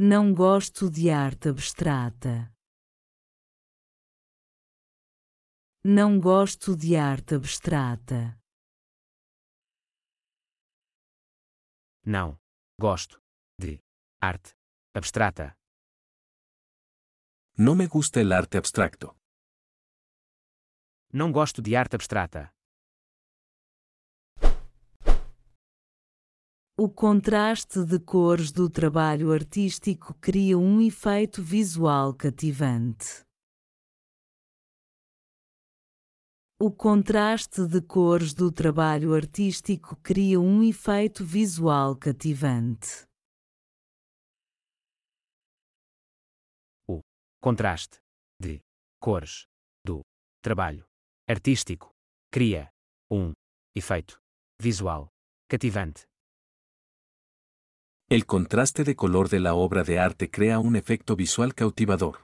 Não gosto de arte abstrata. Não gosto de arte abstrata. Não gosto de arte abstrata. Não me gusta el arte abstracto. Não gosto de arte abstrata. O contraste de cores do trabalho artístico cria um efeito visual cativante. O contraste de cores do trabalho artístico cria um efeito visual cativante. O contraste de cores do trabalho artístico cria um efeito visual cativante. El contraste de color de la obra de arte crea un efecto visual cautivador.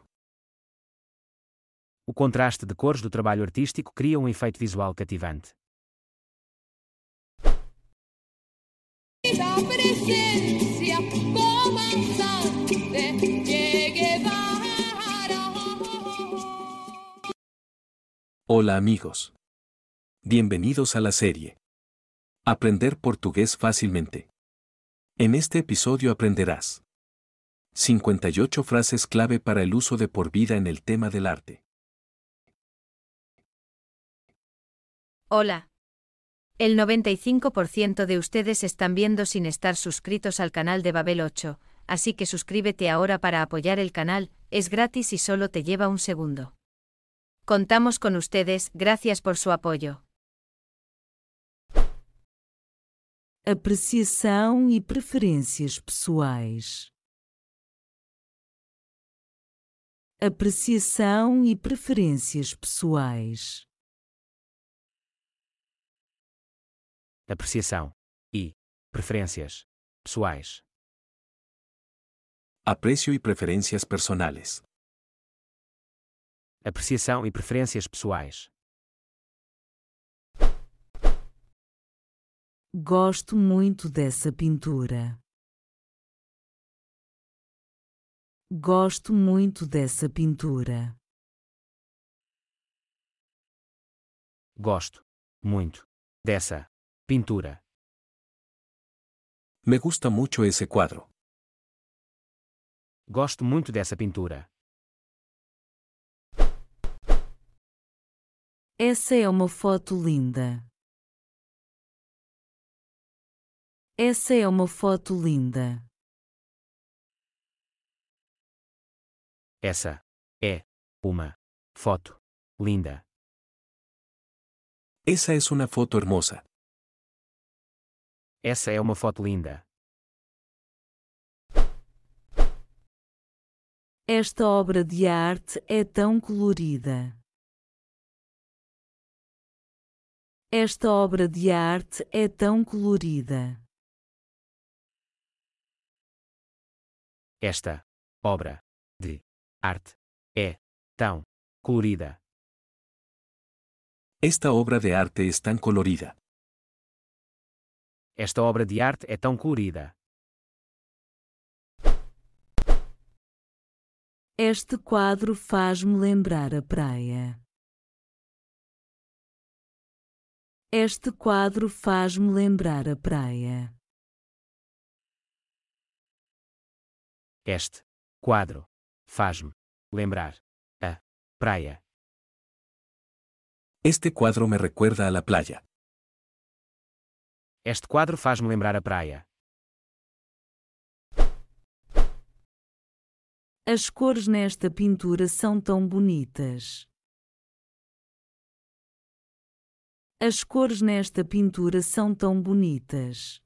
O contraste de cores do trabalho artístico cria um efeito visual cativante. Hola amigos. Bienvenidos a la serie. Aprender portugués fácilmente. En este episodio aprenderás 58 frases clave para el uso de por vida en el tema del arte. Hola. El 95% de ustedes están viendo sin estar suscritos al canal de Babel 8, así que suscríbete ahora para apoyar el canal, es gratis y solo te lleva un segundo. Contamos con ustedes, gracias por su apoyo. apreciação e preferências pessoais, apreciação e preferências pessoais, apreciação e preferências pessoais, aprecio e preferências personais, apreciação e preferências pessoais. Gosto muito dessa pintura. Gosto muito dessa pintura. Gosto muito dessa pintura. Me gusta mucho ese cuadro. Gosto muito dessa pintura. Essa é uma foto linda. Essa é uma foto linda. Essa é uma foto linda. Essa é uma foto hermosa. Essa é uma foto linda. Esta obra de arte é tão colorida. Esta obra de arte é tão colorida. Esta obra de arte é tão colorida. Esta obra de arte é tão colorida. Esta obra de arte é tão colorida. Este quadro faz-me lembrar a praia. Este quadro faz-me lembrar a praia. Este quadro faz-me lembrar a praia. Este quadro me recuerda a la playa. Este quadro faz-me lembrar a praia. As cores nesta pintura são tão bonitas. As cores nesta pintura são tão bonitas.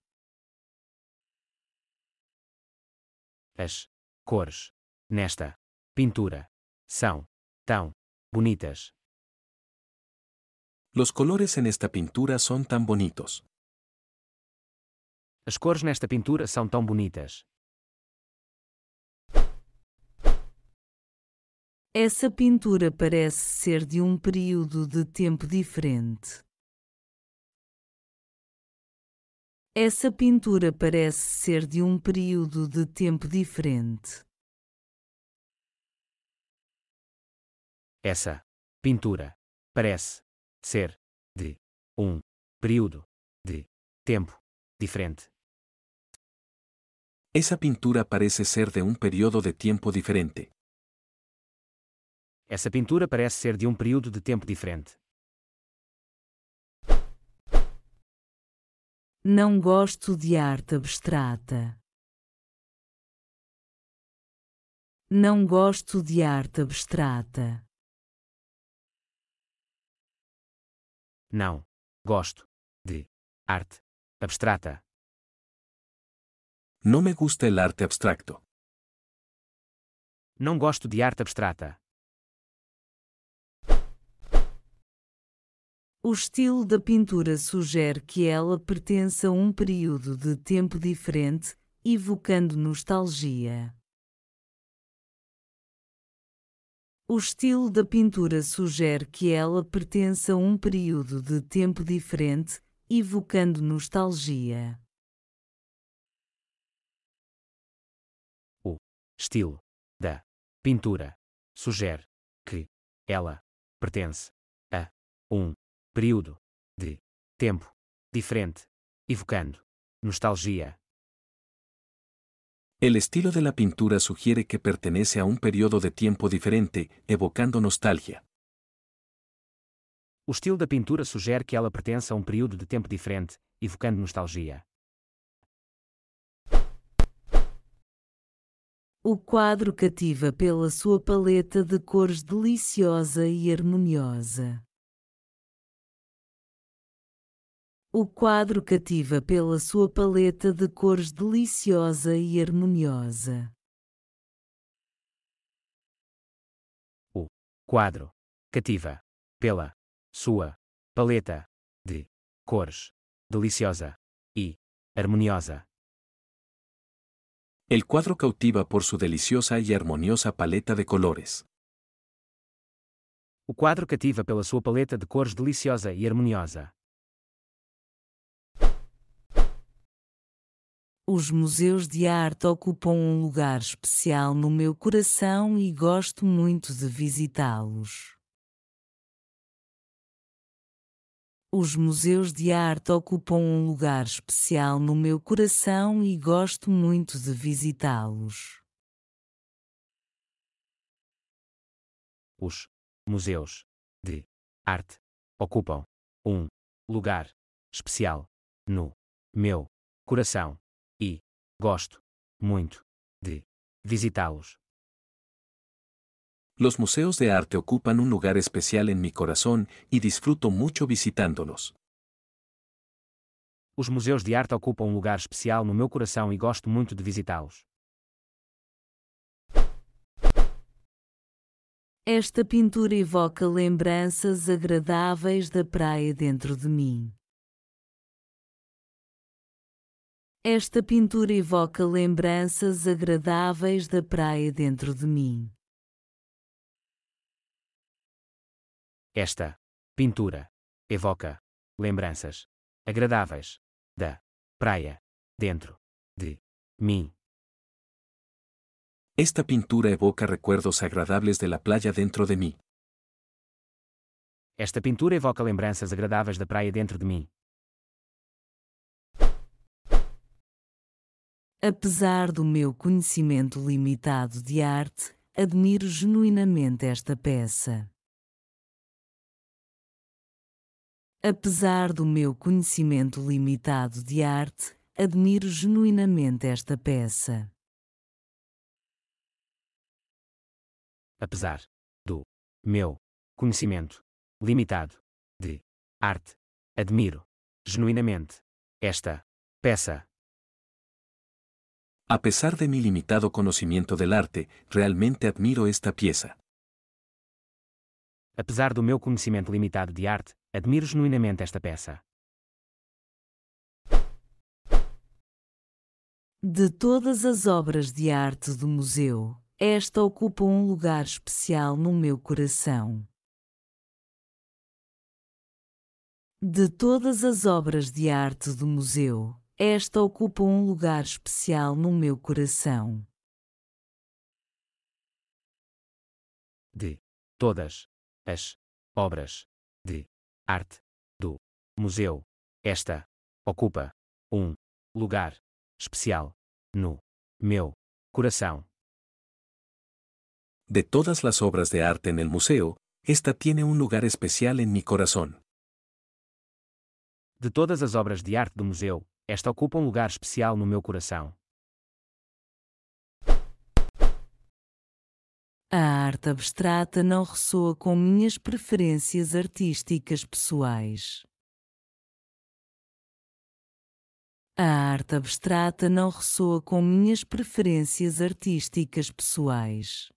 As cores nesta pintura são tão bonitas. Los colores en esta pintura son tan bonitos. As cores nesta pintura são tão bonitas. Essa pintura parece ser de um período de tempo diferente. Essa pintura parece ser de um período de tempo diferente. Essa pintura parece ser de um período de tempo diferente. Essa pintura parece ser de um período de tempo diferente. Essa pintura parece ser de um período de tempo diferente. Não gosto de arte abstrata. Não gosto de arte abstrata. Não gosto de arte abstrata. Não me gusta el arte abstracto. Não gosto de arte abstrata. O estilo da pintura sugere que ela pertence a um período de tempo diferente, evocando nostalgia. O estilo da pintura sugere que ela pertence a um período de tempo diferente, evocando nostalgia. O estilo da pintura sugere que ela pertence a um período de tempo diferente, evocando nostalgia. El estilo de la pintura sugiere que pertenece a un periodo de tiempo diferente, evocando nostalgia. O estilo da pintura sugere que ela pertence a um período de tempo diferente, evocando nostalgia. O quadro cativa pela sua paleta de cores deliciosa e harmoniosa. O quadro cativa pela sua paleta de cores deliciosa e harmoniosa. O quadro cativa pela sua paleta de cores deliciosa e harmoniosa. El cuadro cautiva por su deliciosa y armoniosa paleta de colores. O quadro cativa pela sua paleta de cores deliciosa e harmoniosa. Os museus de arte ocupam um lugar especial no meu coração e gosto muito de visitá-los. Os museus de arte ocupam um lugar especial no meu coração e gosto muito de visitá-los. Os museus de arte ocupam um lugar especial no meu coração e gosto muito de visitá-los. Los museos de arte ocupan un lugar especial en mi corazón y disfruto mucho visitándolos. Os museus de arte ocupam um lugar especial no meu coração e gosto muito de visitá-los. Esta pintura evoca lembranças agradáveis da praia dentro de mim. Esta pintura evoca lembranças agradáveis da praia dentro de mim. Esta pintura evoca lembranças agradáveis da praia dentro de mim. Esta pintura evoca recuerdos agradables de la playa dentro de mim. Esta pintura evoca lembranças agradáveis da praia dentro de mim. Apesar do meu conhecimento limitado de arte, admiro genuinamente esta peça. Apesar do meu conhecimento limitado de arte, admiro genuinamente esta peça. Apesar do meu conhecimento limitado de arte, admiro genuinamente esta peça. A pesar de mi limitado conocimiento del arte, realmente admiro esta pieza. Apesar do meu conhecimento limitado de arte, admiro genuinamente esta peça. De todas as obras de arte do museu, esta ocupa um lugar especial no meu coração. De todas as obras de arte do museu, esta ocupa um lugar especial no meu coração. De todas as obras de arte do museu, esta ocupa um lugar especial no meu coração. De todas las obras de arte en el museo, esta tiene un lugar especial en mi corazón. De todas as obras de arte do museu, esta ocupa um lugar especial no meu coração. A arte abstrata não ressoa com minhas preferências artísticas pessoais. A arte abstrata não ressoa com minhas preferências artísticas pessoais.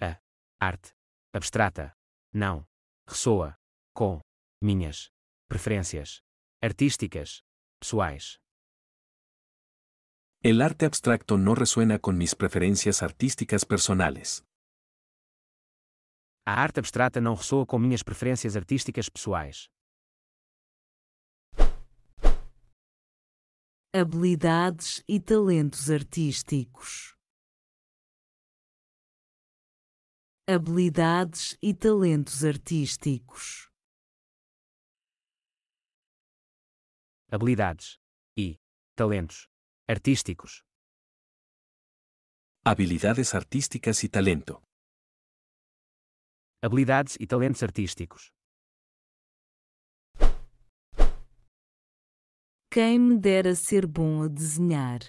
A arte abstrata não ressoa com minhas preferências artísticas, pessoais. El arte abstracto no resuena con mis preferencias artísticas personales. A arte abstrata não ressoa com minhas preferências artísticas pessoais. Habilidades e talentos artísticos. Habilidades e talentos artísticos. habilidades e talentos artísticos. Habilidades artísticas e talento. Habilidades e talentos artísticos. Quem me dera ser bom a desenhar.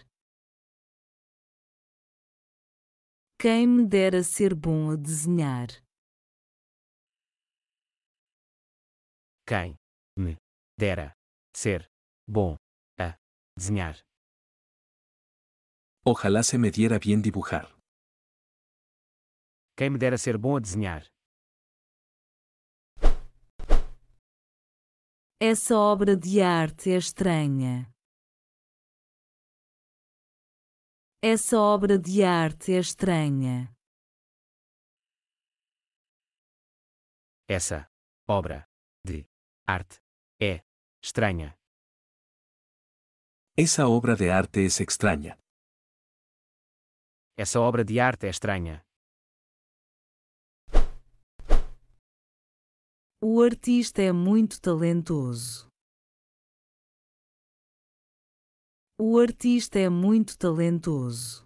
Quem me dera ser bom a desenhar. Quem me dera ser bom a desenhar. Ojalá se me diera bien dibujar. Quem me dera ser bom a desenhar. Essa obra de arte é estranha. Essa obra de arte é estranha. Essa obra de arte é estranha. Essa obra de arte é estranha Essa obra de arte é estranha. O artista é muito talentoso. O artista é muito talentoso.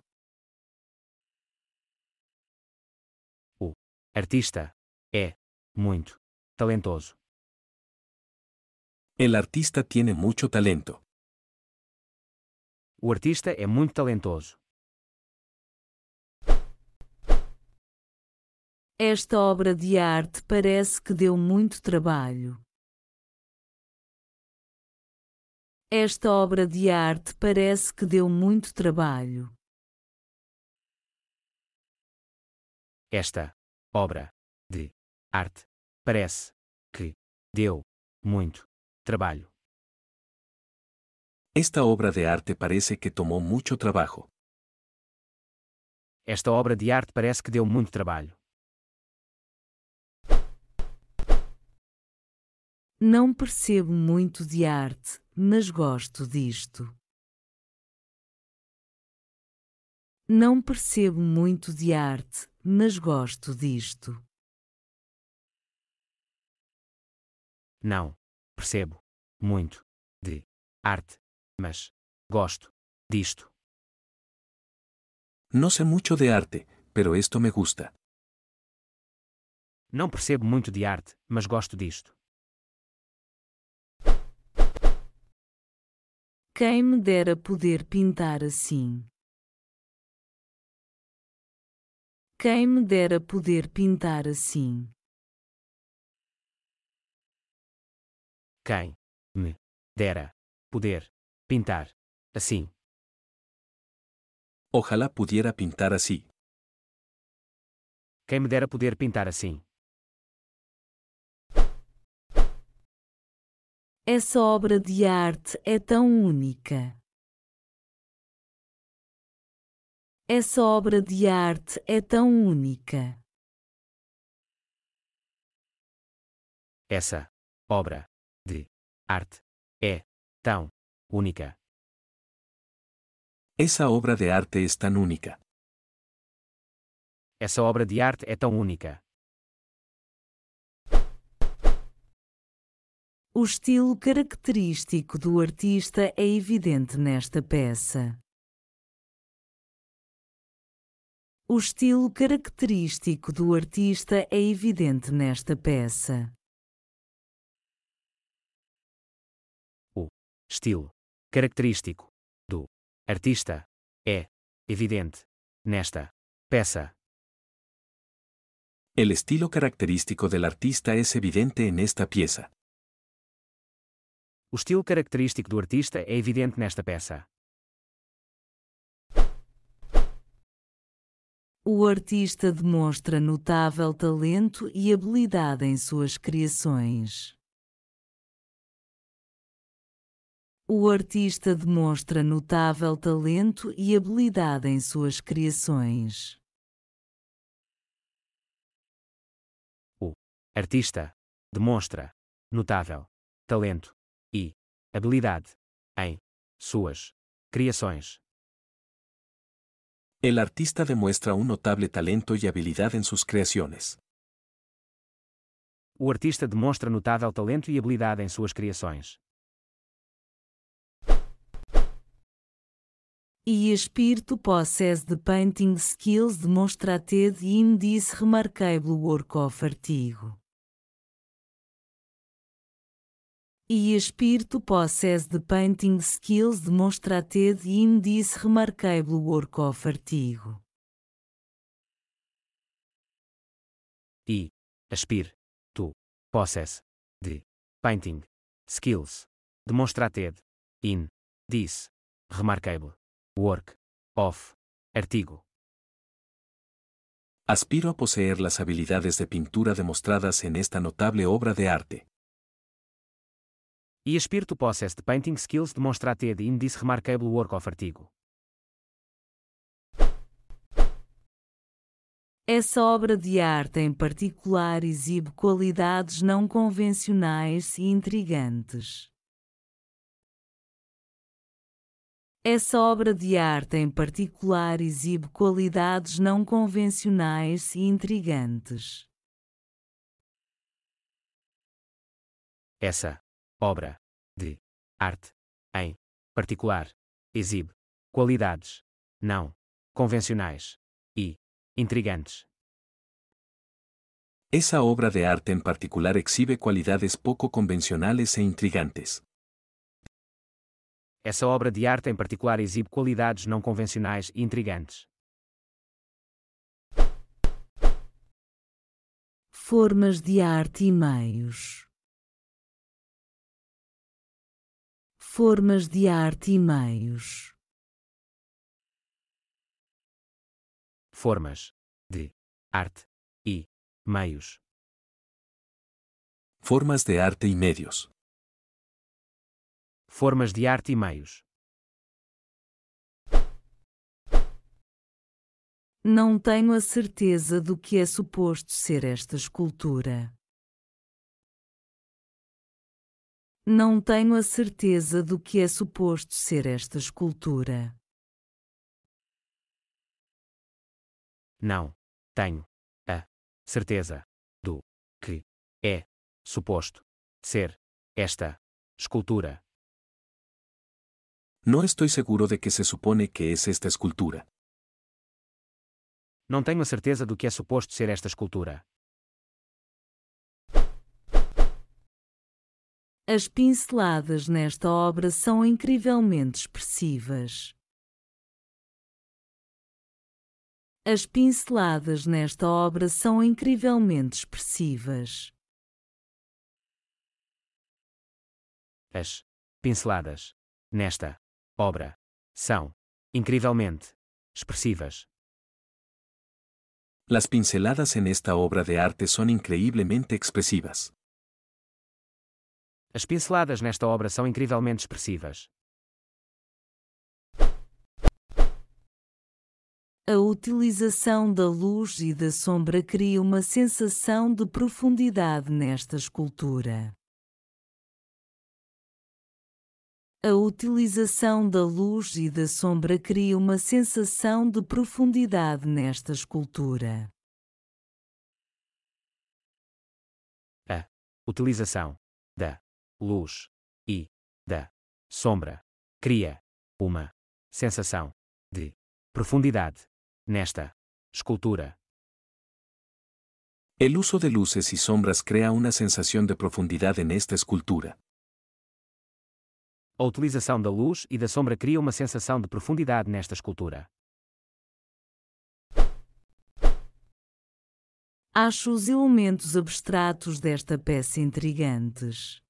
O artista é muito talentoso. El artista tiene mucho talento. O artista é muito talentoso. Esta obra de arte parece que deu muito trabalho. Esta obra de arte parece que deu muito trabalho. Esta obra de arte parece que deu muito trabalho. Esta obra de arte parece que tomou muito trabalho. Esta obra de arte parece que deu muito trabalho. Não percebo muito de arte, mas gosto disto. Não percebo muito de arte, mas gosto disto. Não percebo muito de arte mas gosto disto. Não sei muito de arte, pero isto me gusta. Não percebo muito de arte, mas gosto disto. Quem me dera poder pintar assim. Quem me dera poder pintar assim. Quem me dera poder Pintar. Assim. Ojalá pudiera pintar assim. Quem me dera poder pintar assim. Essa obra de arte é tão única. Essa obra de arte é tão única. Essa obra de arte é tão única. Essa obra de arte es é tan única. Essa obra de arte é tão única. O estilo característico do artista é evidente nesta peça. O estilo característico do artista é evidente nesta peça. O estilo característico do artista é evidente nesta peça. El estilo característico del artista es evidente en esta pieza. O estilo característico do artista é evidente nesta peça. O artista demonstra notável talento e habilidade em suas criações. O artista demonstra notável talento e habilidade em suas criações. O artista demonstra notável talento e habilidade em suas criações. El artista demuestra un notable talento y habilidad en sus creaciones. O artista demonstra notável talento e habilidade em suas criações. e Espírito Possess de Painting Skills Demonstrated in this Remarkable Work of Artigo. E Espírito Possess de Painting Skills Demonstrated in this Remarkable Work of Artigo. E. espírito posses Possess. De. Painting. Skills. Demonstrated. In. This. Remarkable. Work. of Artigo. Aspiro a poseer las habilidades de pintura demostradas en esta notable obra de arte. E aspiro to possess the painting skills demonstrated in this remarkable work of artigo. Essa obra de arte em particular exibe qualidades não convencionais e intrigantes. Essa obra de arte em particular exibe qualidades não convencionais e intrigantes. Essa obra de arte em particular exibe qualidades não convencionais e intrigantes. Essa obra de arte em particular exibe qualidades pouco convencionais e intrigantes. Essa obra de arte em particular exibe qualidades não convencionais e intrigantes. Formas de arte e meios. Formas de arte e meios. Formas de arte e meios. Formas de arte e meios. Formas de arte e meios. Não tenho a certeza do que é suposto ser esta escultura. Não tenho a certeza do que é suposto ser esta escultura. Não tenho a certeza do que é suposto ser esta escultura. No estoy seguro de que se supone que es esta escultura. Não tenho a certeza do que é suposto ser esta escultura. As pinceladas nesta obra são incrivelmente expressivas. As pinceladas nesta obra são incrivelmente expressivas. As pinceladas nesta obra são incrivelmente expressivas. Las pinceladas en esta obra de arte son increíblemente expresivas. As pinceladas nesta obra são incrivelmente expressivas. A utilização da luz e da sombra cria uma sensação de profundidade nesta escultura. a utilização da luz e da sombra cria uma sensação de profundidade nesta escultura. A utilização da luz e da sombra cria uma sensação de profundidade nesta escultura. El uso de luces y sombras crea una sensación de profundidad en esta escultura. A utilização da luz e da sombra cria uma sensação de profundidade nesta escultura. Acho os elementos abstratos desta peça intrigantes.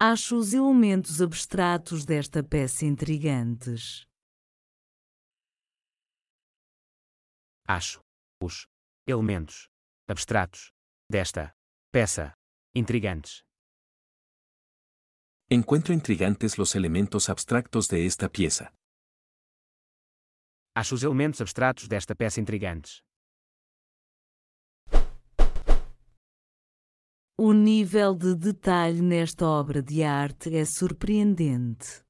Acho os elementos abstratos desta peça intrigantes. Acho os elementos abstratos desta peça intrigantes. Encuentro intrigantes los elementos abstractos de esta pieza. Acho os elementos abstratos desta peça intrigantes. O nível de detalhe nesta obra de arte é surpreendente.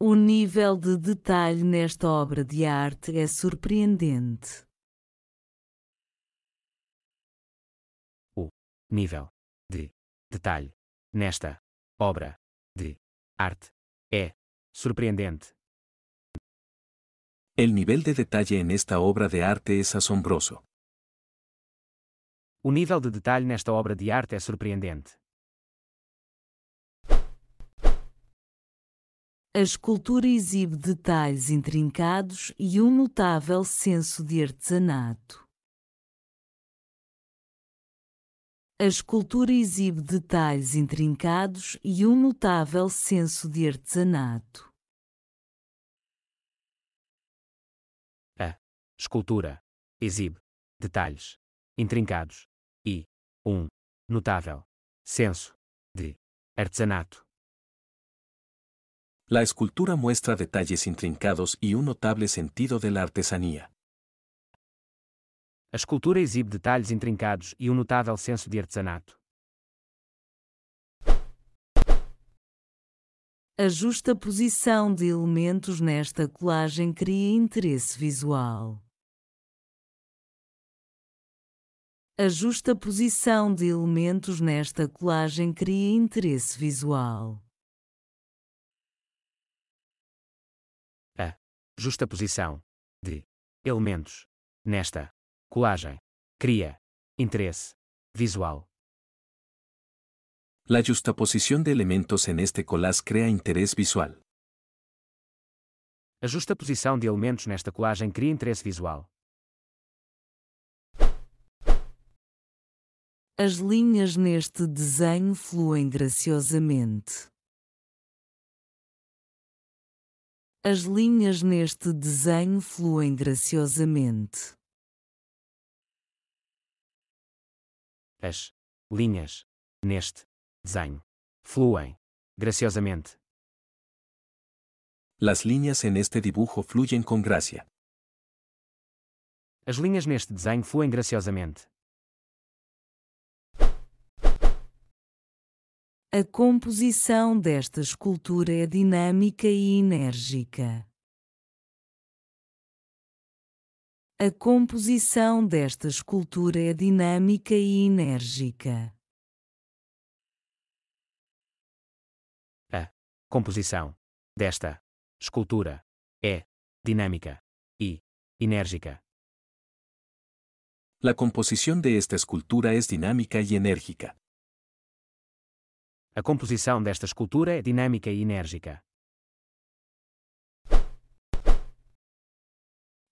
O nível de detalhe nesta obra de arte é surpreendente. O nível Detalhe: nesta obra de arte é surpreendente. El nivel de detalle en esta obra de arte es asombroso. O nível de detalhe nesta obra de arte é surpreendente. A escultura exibe detalhes intrincados e um notável senso de artesanato. A escultura exibe detalhes intrincados e um notável senso de artesanato. A escultura exibe detalhes intrincados e um notável senso de artesanato. La escultura muestra detalles intrincados y un notable sentido de la artesanía. A escultura exibe detalhes intrincados e um notável senso de artesanato. A justa posição de elementos nesta colagem cria interesse visual. A justa posição de elementos nesta colagem cria interesse visual. A justa posição de elementos nesta colagem, Cria. Interesse. visual. La justaposición de elementos en este collage crea interés visual. A justaposição de elementos nesta colagem cria interesse visual. As linhas neste desenho fluem graciosamente. As linhas neste desenho fluem graciosamente. As linhas neste desenho fluem graciosamente. Las líneas en este dibujo fluyen con gracia. As linhas neste desenho fluem graciosamente. A composição desta escultura é dinâmica e enérgica. A composição desta escultura é dinâmica e enérgica. A composição desta escultura é dinâmica e enérgica. La composición de esta escultura es dinámica y enérgica. A composição desta escultura é dinâmica e enérgica.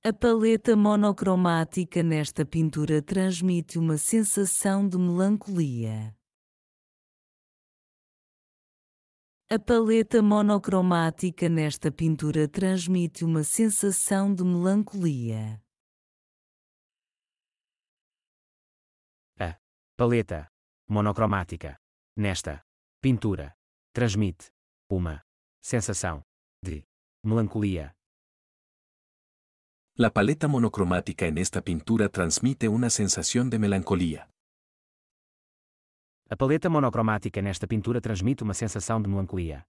A paleta monocromática nesta pintura transmite uma sensação de melancolia. A paleta monocromática nesta pintura transmite uma sensação de melancolia. A paleta monocromática nesta pintura transmite uma sensação de melancolia. La paleta monocromática en esta pintura transmite una sensación de melancolía. A paleta monocromática esta pintura transmite uma sensação de melancolia.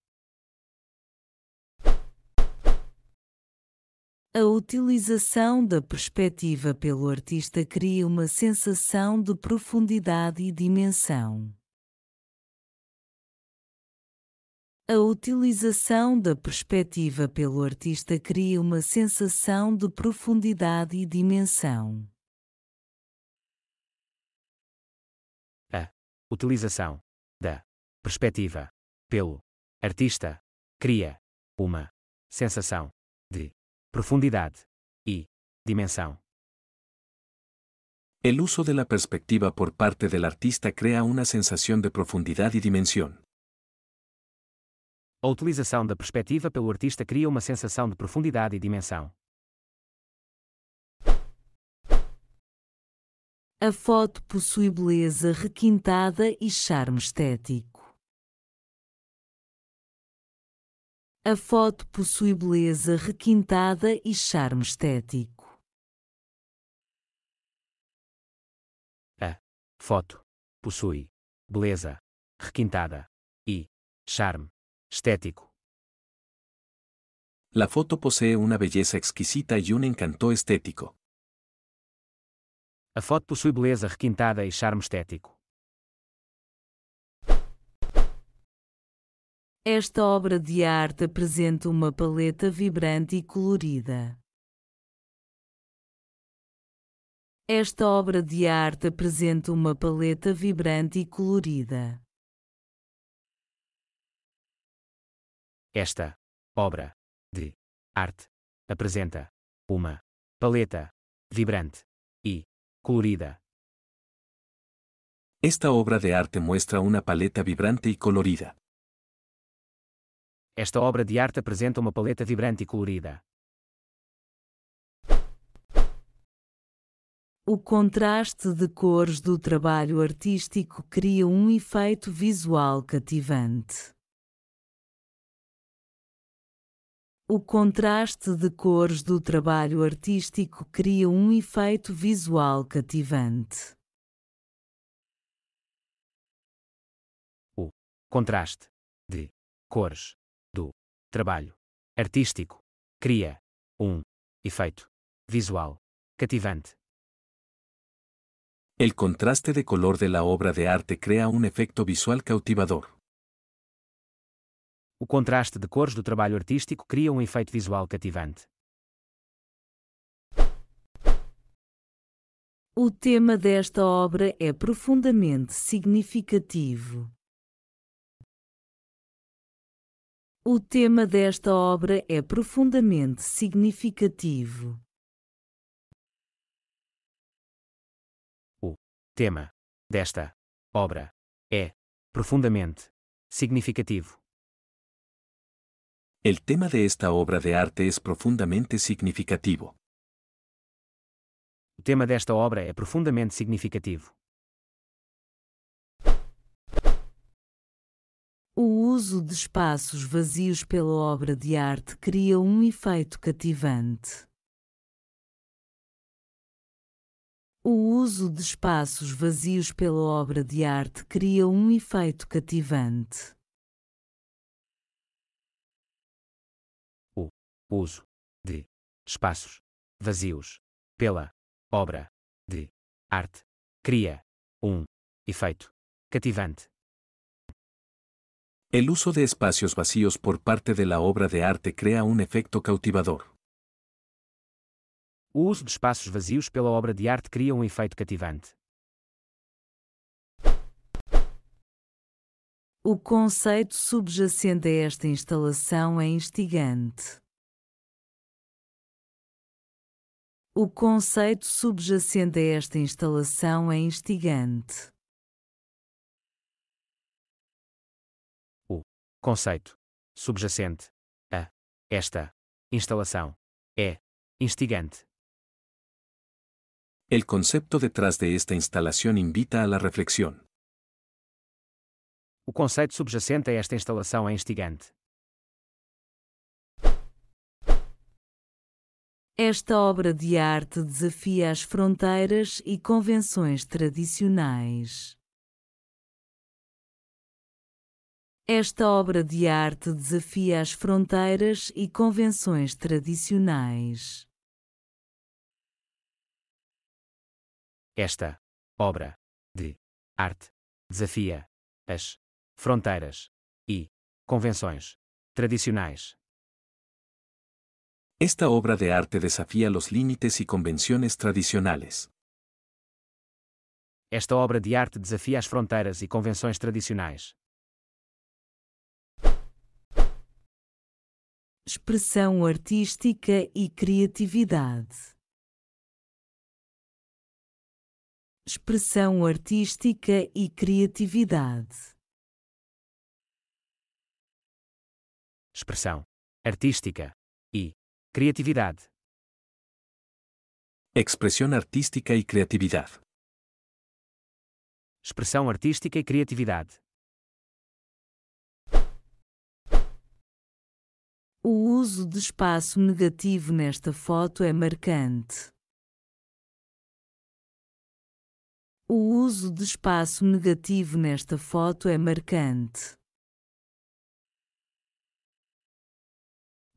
A utilização da perspectiva pelo artista cria uma sensação de profundidade e dimensão. A utilização da perspectiva pelo artista cria uma sensação de profundidade e dimensão. A utilização da perspectiva pelo artista cria uma sensação de profundidade e dimensão. El uso de la perspectiva por parte del artista crea una sensación de profundidad y dimensión a utilização da perspectiva pelo artista cria uma sensação de profundidade e dimensão. A foto possui beleza requintada e charme estético. A foto possui beleza requintada e charme estético. A foto possui beleza requintada e charme estético. La foto posee una belleza exquisita y un encanto estético. A foto possui beleza requintada e charme estético. Esta obra de arte apresenta uma paleta vibrante e colorida. Esta obra de arte apresenta uma paleta vibrante e colorida. Esta obra de arte apresenta uma paleta vibrante e colorida. Esta obra de arte mostra uma paleta vibrante e colorida. Esta obra de arte apresenta uma paleta vibrante e colorida. O contraste de cores do trabalho artístico cria um efeito visual cativante. O contraste de cores do trabalho artístico cria um efeito visual cativante. O contraste de cores do trabalho artístico cria um efeito visual cativante. El contraste de color de la obra de arte crea un efecto visual cautivador o contraste de cores do trabalho artístico cria um efeito visual cativante. O tema desta obra é profundamente significativo. O tema desta obra é profundamente significativo. O tema desta obra é profundamente significativo. El tema de esta obra de arte es profundamente significativo. O tema desta obra é profundamente significativo. O uso de espaços vazios pela obra de arte cria um efeito cativante. O uso de espaços vazios pela obra de arte cria um efeito cativante. uso de espaços vazios pela obra de arte cria um efeito cativante. El uso de espacios vacíos por parte de la obra de arte crea un efecto cautivador. O uso de espaços vazios pela obra de arte cria um efeito cativante. O conceito subjacente a esta instalação é instigante. O conceito subjacente a esta instalação é instigante. O conceito subjacente a esta instalação é instigante. El concepto detrás de esta instalación invita a la reflexión. O conceito subjacente a esta instalação é instigante. Esta obra de arte desafia as fronteiras e convenções tradicionais. Esta obra de arte desafia as fronteiras e convenções tradicionais. Esta obra de arte desafia as fronteiras e convenções tradicionais. Esta obra de arte desafía los límites y convenciones tradicionales. Esta obra de arte desafia as fronteiras e convenções tradicionais. Expressão artística e criatividade. Expressão artística e criatividade. Expressão artística Criatividade. expressão artística e criatividade. Expressão artística e criatividade. O uso de espaço negativo nesta foto é marcante. O uso de espaço negativo nesta foto é marcante.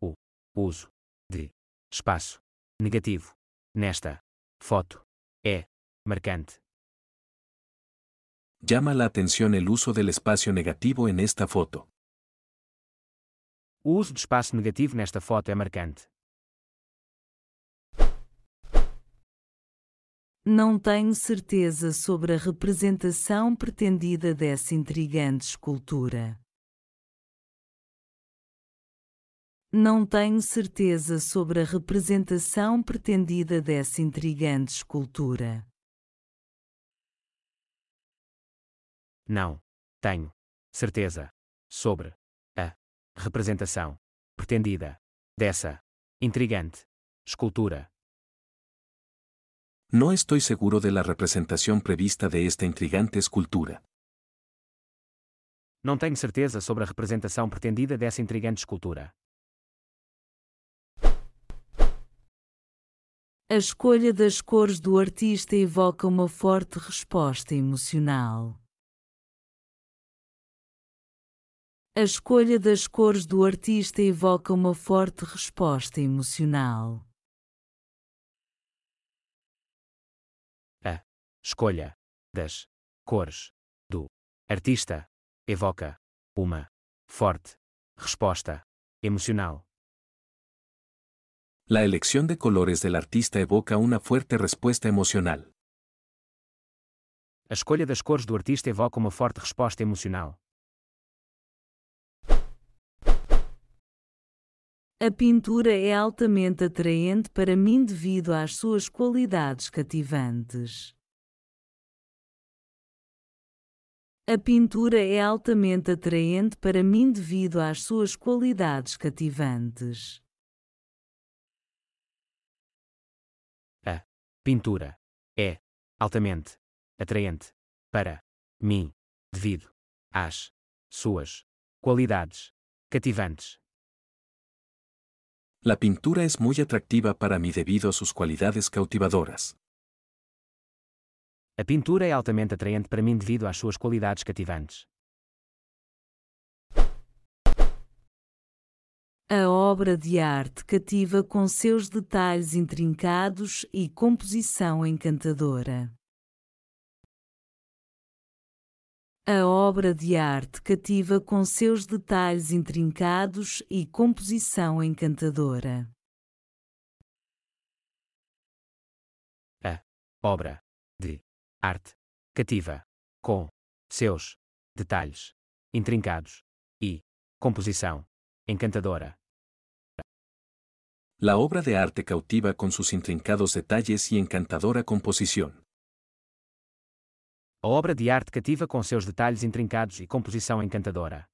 O uso de espaço negativo nesta foto é marcante. Llama la atención el uso del espacio negativo en esta foto. O uso do espaço negativo nesta foto é marcante. Não tenho certeza sobre a representação pretendida dessa intrigante escultura. não tenho certeza sobre a representação pretendida dessa intrigante escultura. Não tenho certeza sobre a representação pretendida dessa intrigante escultura. Não estou seguro de la prevista de esta intrigante escultura. Não tenho certeza sobre a representação pretendida dessa intrigante escultura. A escolha das cores do artista evoca uma forte resposta emocional. A escolha das cores do artista evoca uma forte resposta emocional. A escolha das cores do artista evoca uma forte resposta emocional. La elección de colores del artista evoca una fuerte respuesta emocional. A escolha das cores do artista evoca uma forte resposta emocional. A pintura é altamente atraente para mim devido às suas qualidades cativantes. A pintura é altamente atraente para mim devido às suas qualidades cativantes. Pintura. É. Altamente. Atraente. Para. Mim. Devido. Às. Suas. Qualidades. Cativantes. La pintura es muy atractiva para mí debido a sus cualidades cautivadoras. A pintura é altamente atraente para mim devido às suas qualidades cativantes. a obra de arte cativa com seus detalhes intrincados e composição encantadora. A obra de arte cativa com seus detalhes intrincados e composição encantadora. A obra de arte cativa com seus detalhes intrincados e composição encantadora. La obra de arte cautiva con sus intrincados detalles y encantadora composición. A obra de arte cativa com seus detalhes intrincados e composição encantadora.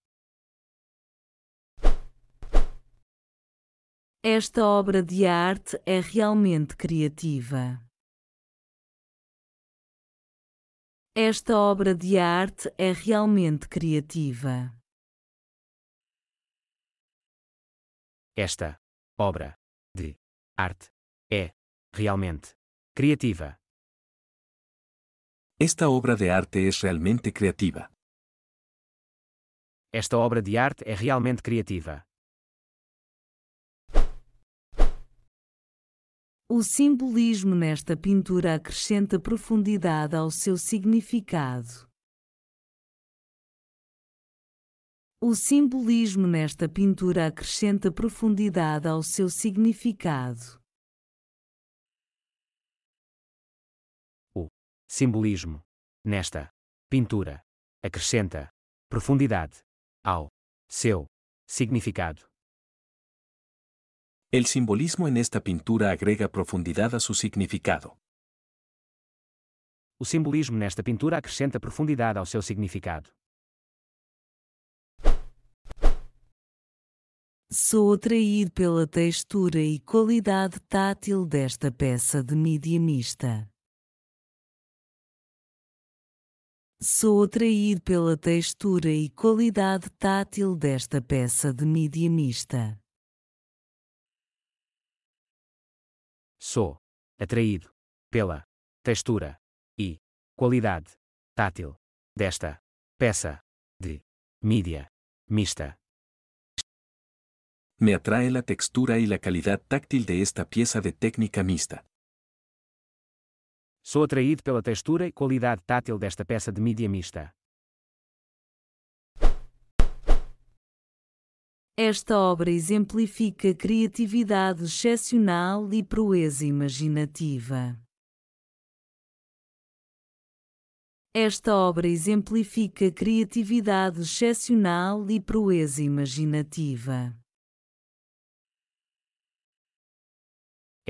Esta obra de arte é realmente criativa. Esta obra de arte é realmente criativa. Esta obra de arte é realmente criativa. Esta obra de arte é realmente criativa. Esta obra de arte é realmente criativa. O simbolismo nesta pintura acrescenta profundidade ao seu significado. O simbolismo nesta pintura acrescenta profundidade ao seu significado. O simbolismo nesta pintura acrescenta profundidade ao seu significado. El simbolismo en esta pintura agrega profundidad a su significado. O simbolismo nesta pintura acrescenta profundidade ao seu significado. Sou atraído pela textura e qualidade tátil desta peça de mídia mista. Sou atraído pela textura e qualidade tátil desta peça de mídia mista. Sou atraído pela textura e qualidade tátil desta peça de mídia mista me atrae la textura y la calidad táctil de esta pieza de técnica mista. Sou atraído pela textura e qualidade tátil desta peça de mídia mista. Esta obra exemplifica criatividade excepcional e proeza imaginativa. Esta obra exemplifica criatividade excepcional e proeza imaginativa.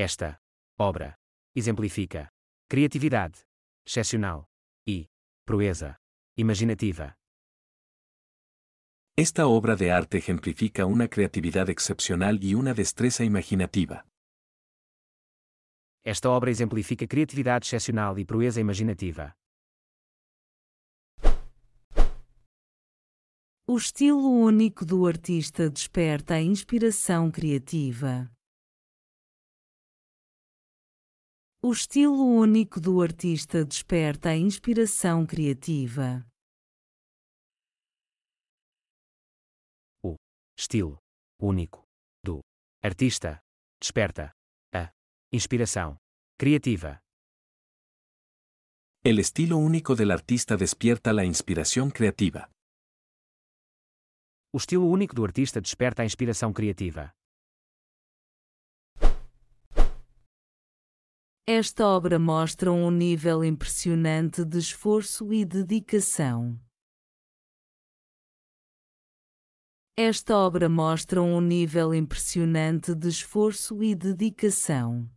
Esta obra exemplifica criatividade excepcional e proeza imaginativa. Esta obra de arte ejemplifica una creatividad excepcional y una destreza imaginativa. Esta obra exemplifica criatividade excepcional e proeza imaginativa. O estilo único do artista desperta a inspiração criativa. O estilo único do artista desperta a inspiração criativa. O estilo único do artista desperta a inspiração criativa. El estilo único del artista despierta la inspiración creativa. O estilo único do artista desperta a inspiração criativa. Esta obra mostra um nível impressionante de esforço e dedicação. Esta obra mostra um nível impressionante de esforço e dedicação.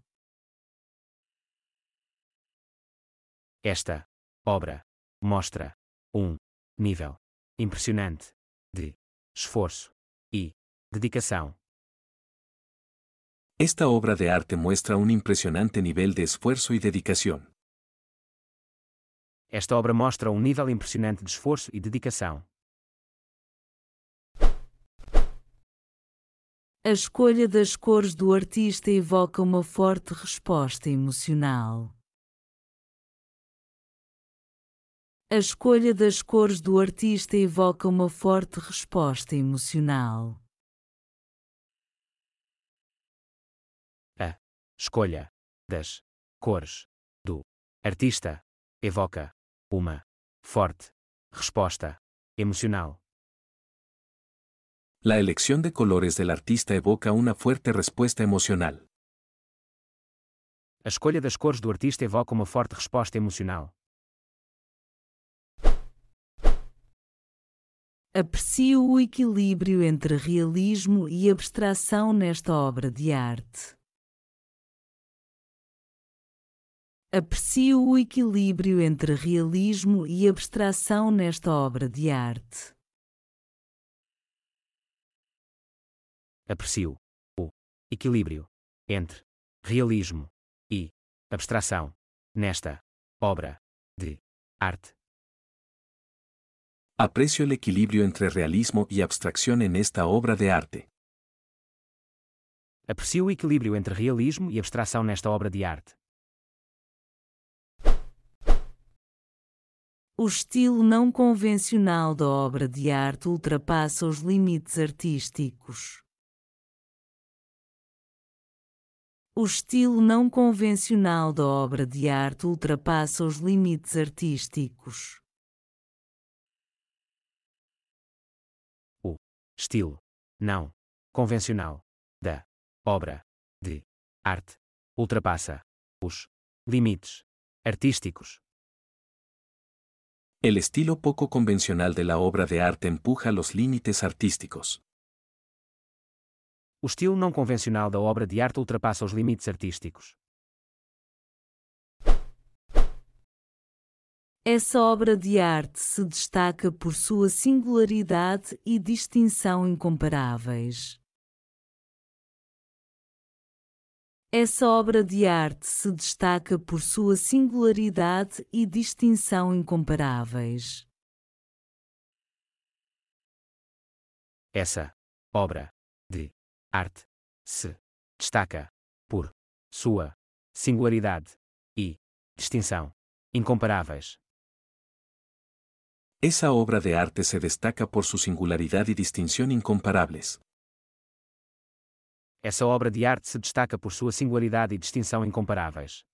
Esta obra mostra um nível impressionante de esforço e dedicação. Esta obra de arte muestra un impresionante nivel de esfuerzo y dedicación. Esta obra mostra um nível impressionante de esforço e dedicação. A escolha das cores do artista evoca uma forte resposta emocional. A escolha das cores do artista evoca uma forte resposta emocional. escolha das cores do artista evoca uma forte resposta emocional. La elección de colores del artista evoca una fuerte respuesta emocional. A escolha das cores do artista evoca uma forte resposta emocional. Aprecio o equilíbrio entre realismo e abstração nesta obra de arte. Aprecio o equilíbrio entre realismo e abstração nesta obra de arte. Aprecio o equilíbrio entre realismo e abstração nesta obra de arte. Aprecio o equilíbrio entre realismo e abstração nesta obra de arte. Aprecio o equilíbrio entre realismo e abstração nesta obra de arte. O estilo não convencional da obra de arte ultrapassa os limites artísticos. O estilo não convencional da obra de arte ultrapassa os limites artísticos. O estilo não convencional da obra de arte ultrapassa os limites artísticos. El estilo poco convencional de la obra de arte empuja los límites artísticos. O estilo não convencional da obra de arte ultrapassa os limites artísticos. Essa obra de arte se destaca por sua singularidade e distinção incomparáveis. Essa obra de arte se destaca por sua singularidade e distinção incomparáveis. Essa obra de arte se destaca por sua singularidade e distinção incomparáveis. Essa obra de arte se destaca por sua singularidade e distinção incomparáveis essa obra de arte se destaca por sua singularidade e distinção incomparáveis.